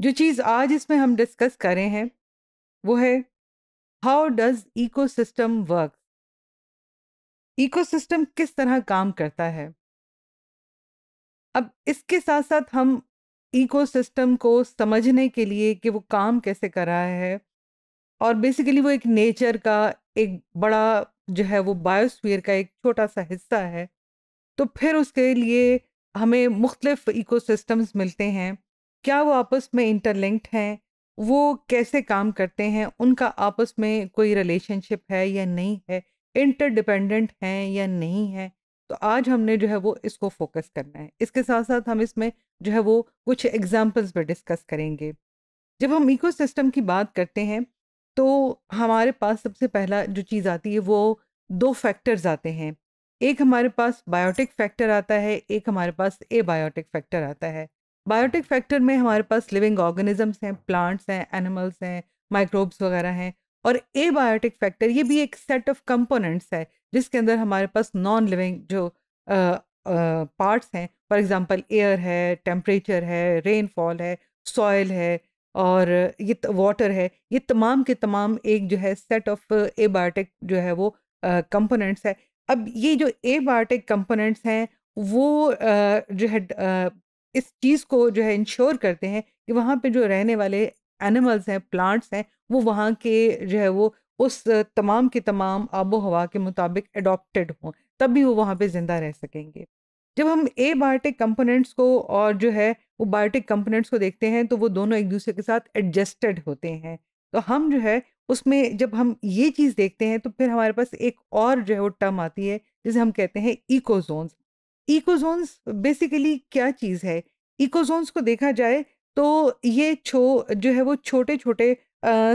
जो चीज़ आज इसमें हम डिस्कस करें हैं वो है how does ecosystem work ecosystem किस तरह काम करता है अब इसके साथ साथ हम इकोसिस्टम को समझने के लिए कि वो काम कैसे कर रहा है और बेसिकली वो एक नेचर का एक बड़ा जो है वो बायोस्फीयर का एक छोटा सा हिस्सा है तो फिर उसके लिए हमें मुख्तलिफ इकोसिस्टम्स मिलते हैं क्या वो आपस में इंटरलिंक्ड हैं वो कैसे काम करते हैं उनका आपस में कोई रिलेशनशिप है या नहीं है इंटरडिपेंडेंट हैं या नहीं है तो आज हमने जो है वो इसको फोकस करना है इसके साथ साथ हम इसमें जो है वो कुछ एग्जाम्पल्स पर डिस्कस करेंगे जब हम इकोसिस्टम की बात करते हैं तो हमारे पास सबसे पहला जो चीज़ आती है वो दो फैक्टर्स आते हैं एक हमारे पास बायोटिक फैक्टर आता है एक हमारे पास एबायोटिक फैक्टर आता है बायोटिक फैक्टर में हमारे पास लिविंग ऑर्गेनिजम्स हैं प्लांट्स हैं एनिमल्स हैं माइक्रोब्स वगैरह हैं और ए बायोटिक फैक्टर ये भी एक सेट ऑफ कंपोनेंट्स है जिसके अंदर हमारे पास नॉन लिविंग जो पार्ट्स हैं फॉर एग्जांपल एयर है टेम्परेचर है रेनफॉल है सॉयल है और ये वाटर है ये तमाम के तमाम एक जो है सेट ऑफ ए बायोटिक जो है वो कंपोनेंट्स है अब ये जो ए बायोटिक कंपोनेंट्स हैं वो जो है इस चीज़ को जो है इंश्योर करते हैं कि वहाँ पे जो रहने वाले एनिमल्स हैं प्लांट्स हैं वो वहाँ के जो है वो उस तमाम के तमाम आबो हवा के मुताबिक एडोप्टड हों तब भी वो वहाँ पे ज़िंदा रह सकेंगे जब हम ए बायोटिक कंपोनेंट्स को और जो है वो बायोटिक कंपोनेंट्स को देखते हैं तो वो दोनों एक दूसरे के साथ एडजस्टेड होते हैं तो हम जो है उसमें जब हम ये चीज़ देखते हैं तो फिर हमारे पास एक और जो है वो टर्म आती है जिसे हम कहते हैं इकोजोन्स इकोजोन्स बेसिकली क्या चीज है इकोजोन्स को देखा जाए तो ये छो जो है वो छोटे छोटे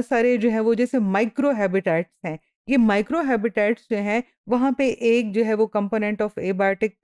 सारे जो है वो जैसे माइक्रो हैबिटेट्स हैं ये माइक्रो हैबिटेट्स जो हैं वहाँ पे एक जो है वो कंपोनेंट ऑफ एबायोटिक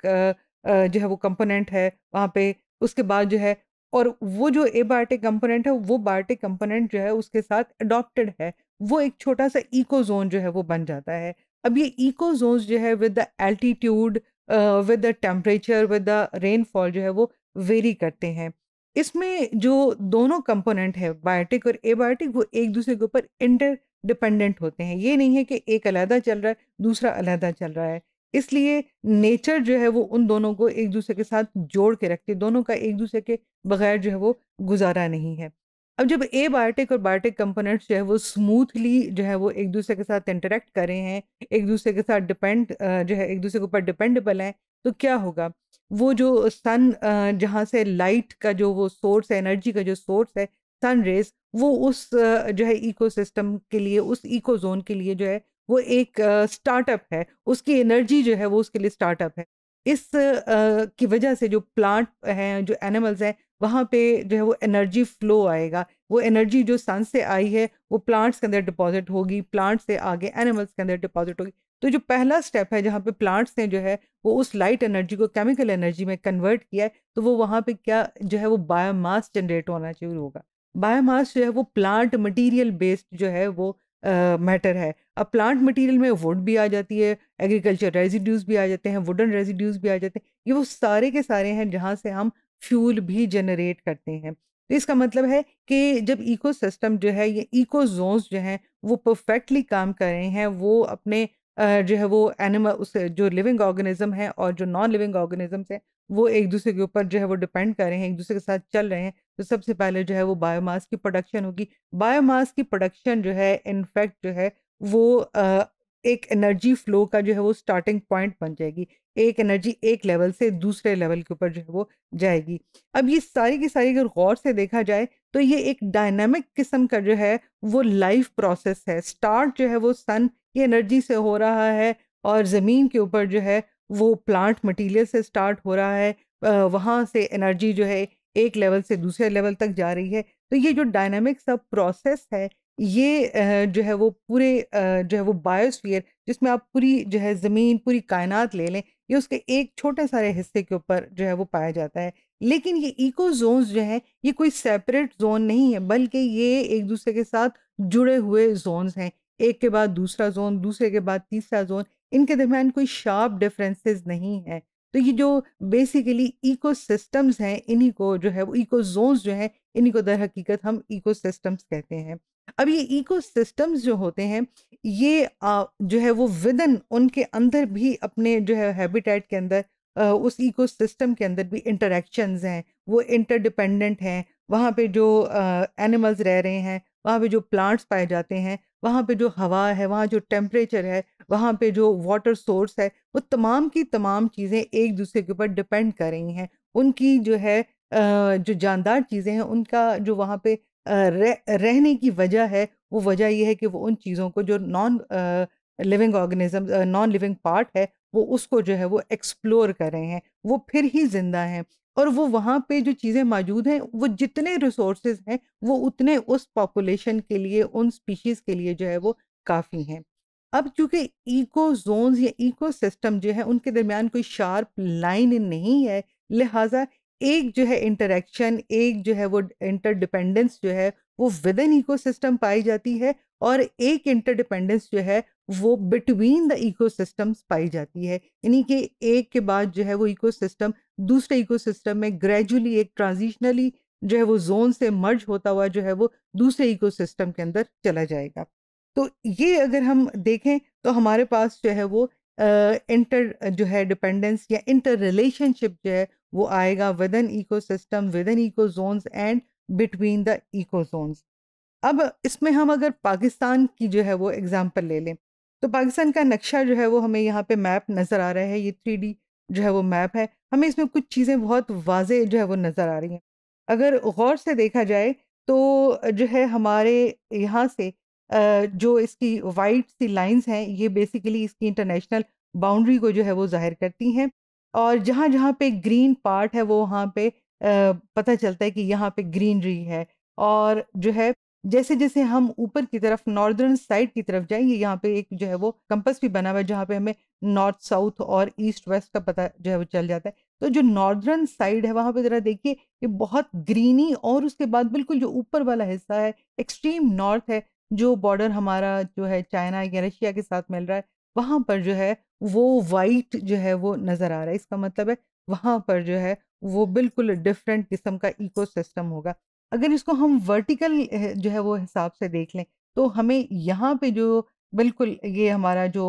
जो है वो कंपोनेंट है वहाँ पे उसके बाद जो है और वो जो एबायोटिक कंपोनेंट है वो बायोटिक कंपोनेंट जो है उसके साथ अडॉप्टेड है वो एक छोटा सा इको जोन जो है वो बन जाता है अब ये इको जोन्स जो है with the altitude with the temperature with the rainfall जो है वो वेरी करते हैं इसमें जो दोनों कंपोनेंट है बायोटिक और एबायोटिक वो एक दूसरे के ऊपर इंटर डिपेंडेंट होते हैं ये नहीं है कि एक अलहदा चल रहा है दूसरा अलहदा चल रहा है इसलिए नेचर जो है वो उन दोनों को एक दूसरे के साथ जोड़ के रखती है दोनों का एक दूसरे के बगैर जो है वो गुजारा नहीं है अब जब ए बायोटिक और बायोटिक कंपोनेंट्स जो है वो स्मूथली जो है वो एक दूसरे के साथ इंटरेक्ट कर रहे हैं एक दूसरे के साथ डिपेंड जो है एक दूसरे के ऊपर डिपेंडेबल हैं तो क्या होगा वो जो सन जहाँ से लाइट का जो वो सोर्स है एनर्जी का जो सोर्स है सन रेज वो उस जो है इकोसिस्टम के लिए उस इको जोन के लिए जो है वो एक स्टार्टअप है उसकी एनर्जी जो है वो उसके लिए स्टार्टअप है इस की वजह से जो प्लांट हैं जो एनिमल्स हैं वहाँ पे जो है वो एनर्जी फ्लो आएगा वो एनर्जी जो सन से आई है वो प्लांट्स के अंदर डिपॉजिट होगी प्लांट्स से आगे एनिमल्स के अंदर डिपॉजिट होगी तो जो पहला स्टेप है जहाँ पे प्लांट्स ने जो है वो उस लाइट एनर्जी को केमिकल एनर्जी में कन्वर्ट किया है तो वो वहाँ पे क्या जो है वो बायोमास जनरेट होना शुरू होगा बायोमास जो है वो प्लांट मटीरियल बेस्ड जो है वो मैटर uh, है अब प्लांट मटेरियल में वुड भी आ जाती है एग्रीकल्चर रेजिड्यूज भी आ जाते हैं वुडन रेजिड्यूज भी आ जाते हैं ये वो सारे के सारे हैं जहाँ से हम फ्यूल भी जनरेट करते हैं तो इसका मतलब है कि जब इकोसिस्टम जो है ये इको जोन्स जो हैं वो परफेक्टली काम कर रहे हैं वो अपने जो है वो एनिमल उस जो लिविंग ऑर्गेनिज्म है और जो नॉन लिविंग ऑर्गेनिजम्स हैं वो एक दूसरे के ऊपर जो है वो डिपेंड कर रहे हैं एक दूसरे के साथ चल रहे हैं तो सबसे पहले जो है वो बायोमास की प्रोडक्शन होगी बायोमास की प्रोडक्शन जो है इनफैक्ट जो है वो एक एनर्जी फ्लो का जो है वो स्टार्टिंग पॉइंट बन जाएगी एक एनर्जी एक लेवल से दूसरे लेवल के ऊपर जो है वो जाएगी अब ये सारी की सारी अगर गौर से देखा जाए तो ये एक डायनामिक किस्म का जो है वो लाइफ प्रोसेस है स्टार्ट जो है वो सन की एनर्जी से हो रहा है और ज़मीन के ऊपर जो है वो प्लांट मटीरियल से स्टार्ट हो रहा है वहाँ से एनर्जी जो है एक लेवल से दूसरे लेवल तक जा रही है तो ये जो डायनामिक सब प्रोसेस है ये जो है वो पूरे जो है वो बायोस्फीयर जिसमें आप पूरी जो है ज़मीन पूरी कायनात ले लें ये उसके एक छोटे सारे हिस्से के ऊपर जो है वो पाया जाता है लेकिन ये इको जोन जो है ये कोई सेपरेट जोन नहीं है बल्कि ये एक दूसरे के साथ जुड़े हुए जोन्स हैं एक के बाद दूसरा जोन दूसरे के बाद तीसरा जोन इनके दरमियान कोई शार्प डिफरेंसेस नहीं है तो ये जो बेसिकली इको सिस्टम्स हैं इन्हीं को जो है वो इको जोन्स जो है इन्हीं को दर हकीकत हम इको सिस्टम्स कहते हैं अब ये इको जो होते हैं ये आ, जो है वो विदन उनके अंदर भी अपने जो है हैबिटेट के अंदर उस इको के अंदर भी इंटरेक्शन हैं वो इंटरडिपेंडेंट हैं वहाँ पे जो एनिमल्स रह रहे हैं वहाँ पे जो प्लांट्स पाए जाते हैं वहाँ पे जो हवा है वहाँ जो टेम्परेचर है वहाँ पे जो वाटर सोर्स है वो तमाम की तमाम चीज़ें एक दूसरे के ऊपर डिपेंड कर रही हैं उनकी जो है जो जानदार चीज़ें हैं उनका जो वहाँ पे रहने की वजह है वो वजह ये है कि वो उन चीज़ों को जो non living organism non living part है वो उसको जो है वो एक्सप्लोर कर रहे हैं वो फिर ही जिंदा हैं और वो वहाँ पे जो चीज़ें मौजूद हैं वो जितने रिसोर्सेज हैं वो उतने उस पॉपुलेशन के लिए उन स्पीशीज़ के लिए जो है वो काफ़ी हैं अब चूंकि इको जोन्स या इको सिस्टम जो है उनके दरमियान कोई शार्प लाइन नहीं है लिहाजा एक जो है इंटरेक्शन एक जो है वो इंटरडिपेंडेंस जो है वो विद इन इको पाई जाती है और एक इंटरडिपेंडेंस जो है वो बिटवीन द इको पाई जाती है यानी कि एक के बाद जो है वो इको दूसरे इको में ग्रेजुअली एक ट्रांजिशनली जो है वो जोन से मर्ज होता हुआ जो है वो दूसरे इको के अंदर चला जाएगा तो ये अगर हम देखें तो हमारे पास जो है वो इंटर uh, जो है डिपेंडेंस या इंटर रिलेशनशिप जो है वो आएगा within eco system within eco zones and between the eco zones अब इसमें हम अगर पाकिस्तान की जो है वो एग्ज़ाम्पल ले लें तो पाकिस्तान का नक्शा जो है वो हमें यहाँ पे मैप नज़र आ रहा है ये थ्री जो है वो मैप है हमें इसमें कुछ चीज़ें बहुत वाज जो है वो नज़र आ रही हैं अगर गौर से देखा जाए तो जो है हमारे यहाँ से जो इसकी वाइट सी लाइंस हैं ये बेसिकली इसकी इंटरनेशनल बाउंड्री को जो है वो जाहिर करती हैं और जहाँ जहाँ पे ग्रीन पार्ट है वो वहाँ पे पता चलता है कि यहाँ पे ग्रीनरी है और जो है जैसे जैसे हम ऊपर की तरफ नॉर्दर्न साइड की तरफ जाएंगे यहाँ पे एक जो है वो कंपस भी बना हुआ है जहाँ पे हमें नॉर्थ साउथ और ईस्ट वेस्ट का पता जो है वो चल जाता है तो जो नॉर्दर्न साइड है वहाँ पे ज़रा देखिए ये बहुत ग्रीनी और उसके बाद बिल्कुल जो ऊपर वाला हिस्सा है एक्सट्रीम नॉर्थ है जो बॉर्डर हमारा जो है चाइना या रशिया के साथ मिल रहा है वहाँ पर जो है वो वाइट जो है वो नज़र आ रहा है इसका मतलब है वहाँ पर जो है वो बिल्कुल डिफरेंट किस्म का इकोसिस्टम होगा अगर इसको हम वर्टिकल जो है वो हिसाब से देख लें तो हमें यहाँ पे जो बिल्कुल ये हमारा जो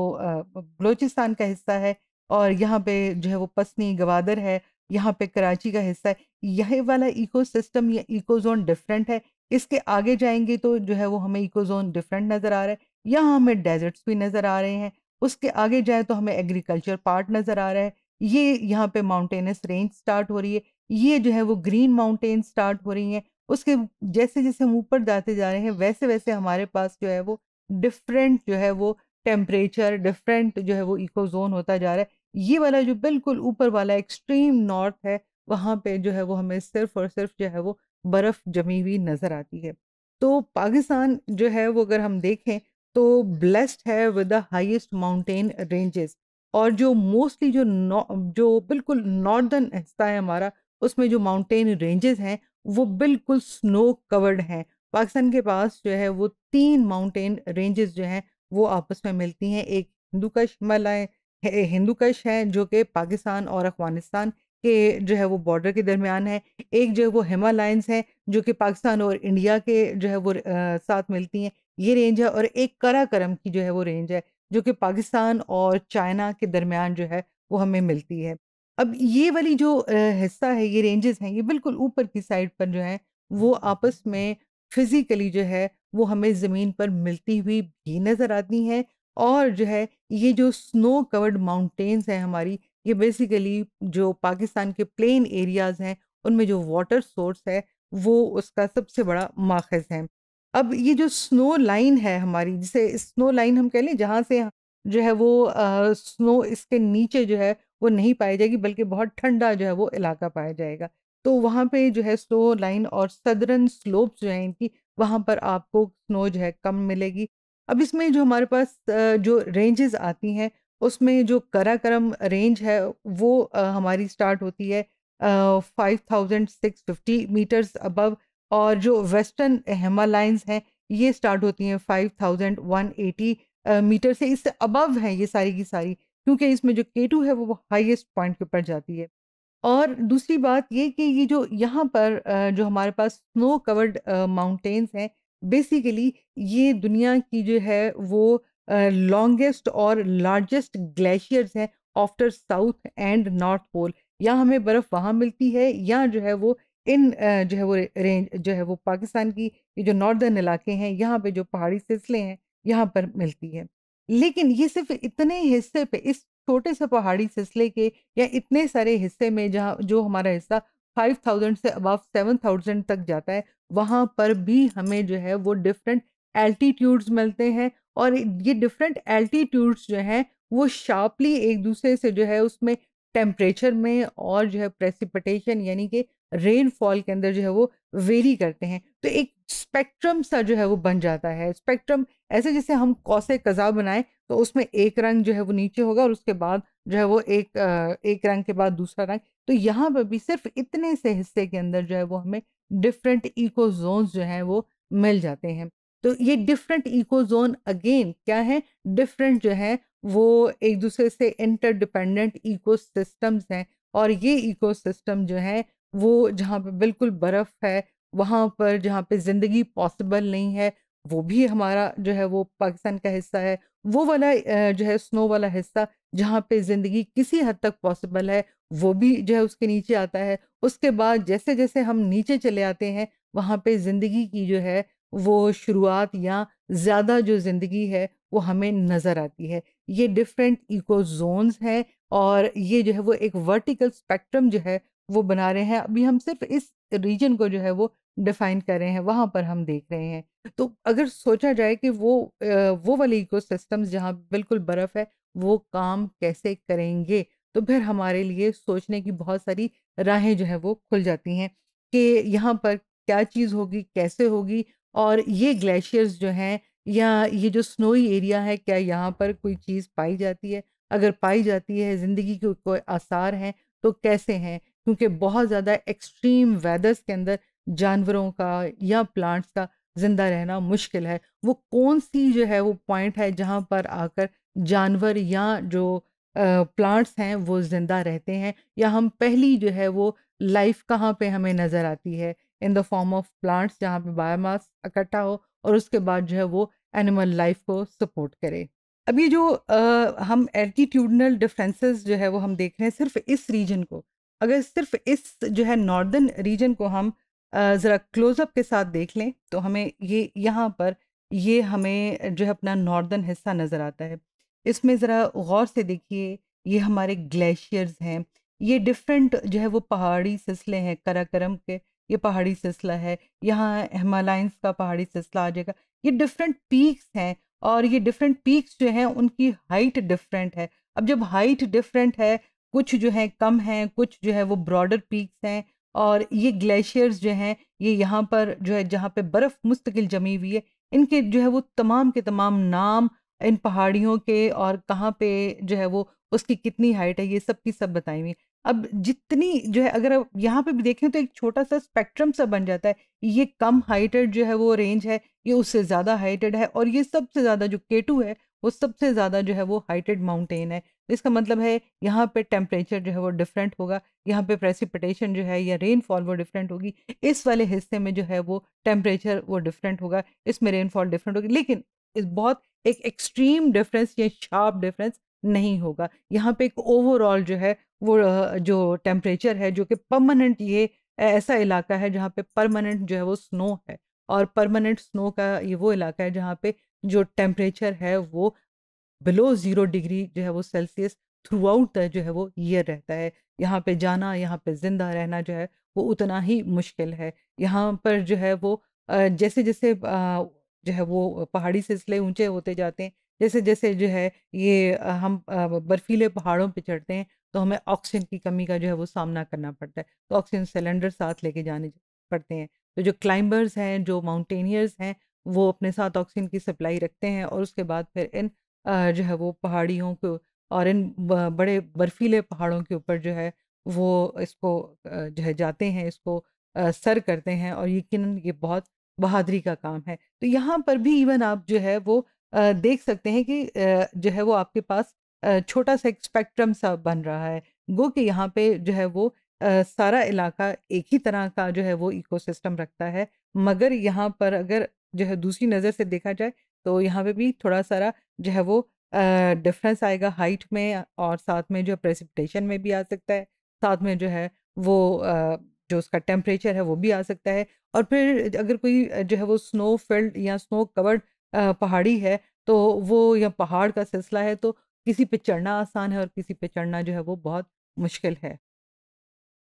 बलूचिस्तान का हिस्सा है और यहाँ पे जो है वो पसनी गवादर है यहाँ पे कराची का हिस्सा है यह वाला इकोसिस्टम या जोन डिफरेंट है इसके आगे जाएंगे तो जो है वो हमें इको जोन डिफरेंट नज़र आ रहा है यहाँ हमें डेजर्ट्स भी नज़र आ रहे हैं उसके आगे जाए तो हमें एग्रीकल्चर पार्ट नज़र आ रहा है ये यहाँ पे माउंटेनस रेंज स्टार्ट हो रही है ये जो है वो ग्रीन माउंटेन स्टार्ट हो रही हैं उसके जैसे जैसे हम ऊपर जाते जा रहे हैं वैसे वैसे हमारे पास जो है वो डिफरेंट जो है वो टेम्परेचर डिफरेंट जो है वो इकोजोन होता जा रहा है ये वाला जो बिल्कुल ऊपर वाला एक्सट्रीम नॉर्थ है वहाँ पे जो है वो हमें सिर्फ और सिर्फ जो है वो बर्फ़ जमी हुई नज़र आती है तो पाकिस्तान जो है वो अगर हम देखें तो ब्लेस्ड है with the highest mountain ranges और जो मोस्टली जो जो बिल्कुल नॉर्दर्न हिस्सा है हमारा उसमें जो माउंटेन रेंजेस हैं वो बिल्कुल स्नो कवर्ड हैं पाकिस्तान के पास जो है वो तीन माउंटेन रेंजेस जो हैं वो आपस में मिलती हैं एक हिंदुकश हिंदू कश है जो कि पाकिस्तान और अफगानिस्तान के जो है वो बॉर्डर के दरमियान है एक जो है वो हिमालयंस है जो कि पाकिस्तान और इंडिया के जो है वो आ, साथ मिलती हैं ये रेंज है और एक कराकरम की जो है वो रेंज है जो कि पाकिस्तान और चाइना के दरमियान जो है वो हमें मिलती है अब ये वाली जो हिस्सा है ये रेंजेस हैं ये बिल्कुल ऊपर की साइड पर जो है वो आपस में फिज़िकली जो है वो हमें ज़मीन पर मिलती हुई भी नज़र आती हैं और जो है ये जो स्नो कवर्ड माउंटेन्स हैं हमारी ये बेसिकली जो पाकिस्तान के प्लेन एरियाज़ हैं उनमें जो वाटर सोर्स है वो उसका सबसे बड़ा माखज़ है अब ये जो स्नो लाइन है हमारी जिसे स्नो लाइन हम कह लें जहाँ से जो है वो स्नो इसके नीचे जो है वो नहीं पाई जाएगी बल्कि बहुत ठंडा जो है वो इलाका पाया जाएगा तो वहाँ पे जो है स्नो लाइन और सदरन स्लोप जो है इनकी वहाँ पर आपको स्नो जो है कम मिलेगी अब इसमें जो हमारे पास जो रेंजेस आती हैं उसमें जो कराकरम रेंज है वो हमारी स्टार्ट होती है five thousand six fifty meters above और जो वेस्टर्न हिमालयंस हैं ये स्टार्ट होती हैं five thousand one eighty meter से इससे अबव है ये सारी की सारी क्योंकि इसमें जो के है वो हाइस्ट पॉइंट के ऊपर जाती है और दूसरी बात ये कि ये जो यहाँ पर जो हमारे पास स्नो कवर्ड माउंटेन्स हैं बेसिकली ये दुनिया की जो है वो लॉन्गेस्ट और लार्जेस्ट ग्लेशियर्स हैं after south and north pole या हमें बर्फ़ वहाँ मिलती है या जो है वो इन जो है वो रेंज जो है वो पाकिस्तान की ये जो नॉर्दर्न इलाके हैं यहाँ पे जो पहाड़ी सिलसिले हैं यहाँ पर मिलती है लेकिन ये सिर्फ इतने हिस्से पे इस छोटे से पहाड़ी सिलसिले के या इतने सारे हिस्से में जहाँ जो हमारा हिस्सा फाइव थाउजेंड से अबाव सेवन थाउजेंड तक जाता है वहाँ पर भी हमें जो है वो डिफरेंट एल्टीट्यूड्स मिलते हैं और ये डिफरेंट एल्टीट्यूड्स जो हैं वो शार्पली एक दूसरे से जो है उसमें टेम्परेचर में और जो है प्रेसिपिटेशन यानी कि रेनफॉल के अंदर जो है वो वेरी करते हैं तो एक स्पेक्ट्रम सा जो है वो बन जाता है स्पेक्ट्रम ऐसे जैसे हम कौसे कज़ा बनाएं तो उसमें एक रंग जो है वो नीचे होगा और उसके बाद जो है वो एक एक रंग के बाद दूसरा रंग तो यहाँ पर भी सिर्फ इतने से हिस्से के अंदर जो है वो हमें डिफरेंट इको जोन जो हैं वो मिल जाते हैं तो ये डिफरेंट इको जोन अगेन क्या है डिफरेंट जो है वो एक दूसरे से इंटरडिपेंडेंट इको सिस्टम्स हैं और ये इको सिस्टम जो है वो जहाँ पे बिल्कुल बर्फ़ है वहाँ पर जहाँ पे ज़िंदगी पॉसिबल नहीं है वो भी हमारा जो है वो पाकिस्तान का हिस्सा है वो वाला जो है स्नो वाला हिस्सा जहाँ पे ज़िंदगी किसी हद तक पॉसिबल है वो भी जो है उसके नीचे आता है उसके बाद जैसे-जैसे हम नीचे चले आते हैं वहाँ पे ज़िंदगी की जो है वो शुरुआत या ज़्यादा जो ज़िंदगी है वो हमें नज़र आती है। ये डिफ़रेंट इको ज़ोन्स हैं और ये जो है वो एक वर्टिकल स्पेक्ट्रम जो है वो बना रहे हैं अभी हम सिर्फ इस रीजन को जो है वो डिफाइन कर रहे हैं वहाँ पर हम देख रहे हैं तो अगर सोचा जाए कि वो वो वाले इको सिस्टम जहाँ बिल्कुल बर्फ़ है वो काम कैसे करेंगे तो फिर हमारे लिए सोचने की बहुत सारी राहें जो है वो खुल जाती हैं कि यहाँ पर क्या चीज़ होगी कैसे होगी और ये ग्लेशियर्स जो हैं या ये जो स्नोई एरिया है क्या यहाँ पर कोई चीज़ पाई जाती है अगर पाई जाती है ज़िंदगी के कोई आसार हैं तो कैसे हैं क्योंकि बहुत ज़्यादा एक्सट्रीम वेदर्स के अंदर जानवरों का या प्लांट्स का ज़िंदा रहना मुश्किल है वो कौन सी जो है वो पॉइंट है जहाँ पर आकर जानवर या जो प्लांट्स हैं वो ज़िंदा रहते हैं या हम पहली जो है वो लाइफ कहाँ पे हमें नज़र आती है in the form of plants जहाँ पे बायोमास इकट्ठा हो और उसके बाद जो है वो एनिमल लाइफ को सपोर्ट करे अभी जो आ, हम एल्टीट्यूडनल डिफरेंसेस जो है वो हम देख रहे हैं सिर्फ इस रीजन को अगर सिर्फ इस जो है नॉर्दर्न रीजन को हम ज़रा क्लोजअप के साथ देख लें तो हमें ये यहाँ पर ये हमें जो है अपना नॉर्दर्न हिस्सा नज़र आता है इसमें ज़रा गौर से देखिए ये हमारे ग्लेशियर्स हैं ये डिफरेंट जो है वो पहाड़ी सिलसिले हैं कराकरम के ये पहाड़ी सिलसिला है यहाँ हिमालयंस का पहाड़ी सिलसिला आ जाएगा ये डिफरेंट पीक्स हैं और ये डिफरेंट पीक्स जो हैं उनकी हाइट डिफरेंट है अब जब हाइट डिफरेंट है कुछ जो है कम हैं कुछ जो है वो ब्रॉडर पीक्स हैं और ये ग्लेशियर्स जो हैं ये यहाँ पर जो है जहाँ पे बर्फ़ मुस्तकिल जमी हुई है इनके जो है वो तमाम के तमाम नाम इन पहाड़ियों के और कहाँ पे जो है वो उसकी कितनी हाइट है ये सब की सब बताई हुई अब जितनी जो है अगर यहाँ पे भी देखें तो एक छोटा सा स्पेक्ट्रम सा बन जाता है ये कम हाइटेड जो है वो रेंज है ये उससे ज़्यादा हाइटेड है और ये सबसे ज़्यादा जो केटू है वो सबसे ज़्यादा जो है वो हाइटेड माउंटेन है इसका मतलब है यहाँ पे टेम्परेचर जो है वो डिफरेंट होगा यहाँ पे प्रेसिपिटेशन जो है या रेनफॉल वो डिफरेंट होगी इस वाले हिस्से में जो है वो टेम्परेचर वो डिफरेंट होगा इसमें रेनफॉल डिफरेंट होगी लेकिन इस बहुत एक एक्सट्रीम डिफरेंस या शार्प डिफरेंस नहीं होगा यहाँ पे एक ओवरऑल जो है वो जो टेम्परेचर है जो कि परमानेंट ये ऐसा इलाका है जहाँ पे परमानेंट जो है वो स्नो है और परमानेंट स्नो का ये वो इलाका है जहाँ पे जो टेम्परेचर है वो बिलो ज़ीरो डिग्री जो है वो सेल्सियस थ्रू आउट द जो है वो ईयर रहता है यहाँ पे जाना यहाँ पे ज़िंदा रहना जो है वो उतना ही मुश्किल है यहाँ पर जो है वो जैसे जैसे जो है वो पहाड़ी सिलसिले ऊंचे होते जाते हैं जैसे जैसे जो है ये हम बर्फीले पहाड़ों पे चढ़ते हैं तो हमें ऑक्सीजन की कमी का जो है वो सामना करना पड़ता है तो ऑक्सीजन सिलेंडर साथ लेके जाने पड़ते हैं तो जो क्लाइंबर्स हैं जो माउंटेनियर्स हैं वो अपने साथ ऑक्सीजन की सप्लाई रखते हैं और उसके बाद फिर इन जो है वो पहाड़ियों को और इन बड़े बर्फीले पहाड़ों के ऊपर जो है वो इसको जो है जाते हैं इसको सर करते हैं और यकीन ये बहुत बहादुरी का काम है तो यहाँ पर भी इवन आप जो है वो देख सकते हैं कि जो है वो आपके पास छोटा सा एक स्पेक्ट्रम सा बन रहा है गो कि यहाँ पे जो है वो सारा इलाका एक ही तरह का जो है वो इकोसिस्टम रखता है मगर यहाँ पर अगर जो है दूसरी नज़र से देखा जाए तो यहाँ पे भी थोड़ा सारा जो है वो डिफरेंस आएगा हाइट में और साथ में जो प्रेसिपिटेशन में भी आ सकता है साथ में जो है वो जो उसका टेम्परेचर है वो भी आ सकता है और फिर अगर कोई जो है वो स्नो फील्ड या स्नो कवर्ड पहाड़ी है तो वो या पहाड़ का सिलसिला है तो किसी पे चढ़ना आसान है और किसी पे चढ़ना जो है वो बहुत मुश्किल है